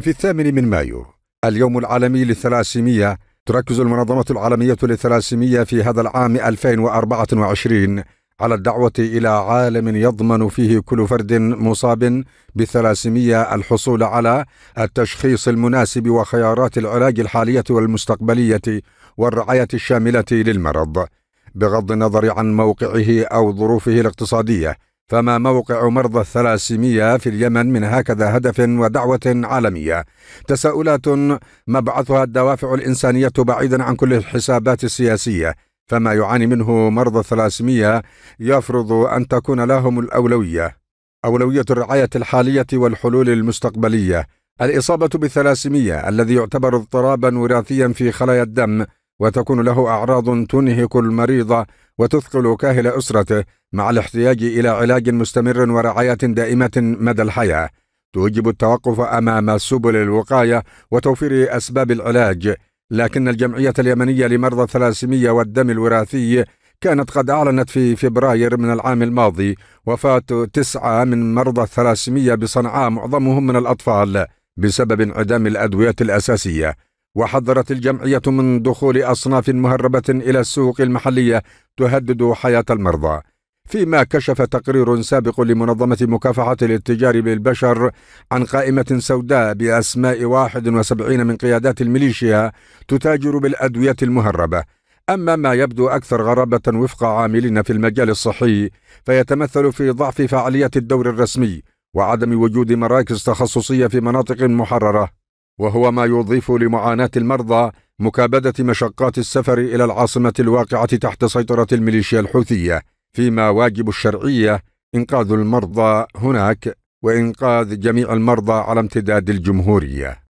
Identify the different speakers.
Speaker 1: في الثامن من مايو اليوم العالمي للثلاسيمية تركز المنظمة العالمية للثلاسيمية في هذا العام 2024 على الدعوة إلى عالم يضمن فيه كل فرد مصاب بالثلاسيمية الحصول على التشخيص المناسب وخيارات العلاج الحالية والمستقبلية والرعاية الشاملة للمرض بغض النظر عن موقعه أو ظروفه الاقتصادية فما موقع مرضى الثلاسيمية في اليمن من هكذا هدف ودعوة عالمية؟ تساؤلات مبعثها الدوافع الإنسانية بعيدا عن كل الحسابات السياسية، فما يعاني منه مرضى الثلاسيمية يفرض أن تكون لهم الأولوية، أولوية الرعاية الحالية والحلول المستقبلية. الإصابة بالثلاسيمية الذي يعتبر اضطرابا وراثيا في خلايا الدم وتكون له أعراض تنهك المريض وتثقل كاهل أسرته مع الاحتياج إلى علاج مستمر ورعاية دائمة مدى الحياة توجب التوقف أمام سبل الوقاية وتوفير أسباب العلاج لكن الجمعية اليمنية لمرضى الثلاسيمية والدم الوراثي كانت قد أعلنت في فبراير من العام الماضي وفاة تسعة من مرضى الثلاسيمية بصنعاء معظمهم من الأطفال بسبب انعدام الأدوية الأساسية وحذرت الجمعية من دخول أصناف مهربة إلى السوق المحلية تهدد حياة المرضى فيما كشف تقرير سابق لمنظمة مكافحة الاتجار بالبشر عن قائمة سوداء بأسماء 71 من قيادات الميليشيا تتاجر بالأدوية المهربة أما ما يبدو أكثر غرابة وفق عاملين في المجال الصحي فيتمثل في ضعف فعالية الدور الرسمي وعدم وجود مراكز تخصصية في مناطق محررة وهو ما يضيف لمعاناه المرضى مكابده مشقات السفر الى العاصمه الواقعه تحت سيطره الميليشيا الحوثيه فيما واجب الشرعيه انقاذ المرضى هناك وانقاذ جميع المرضى على امتداد الجمهوريه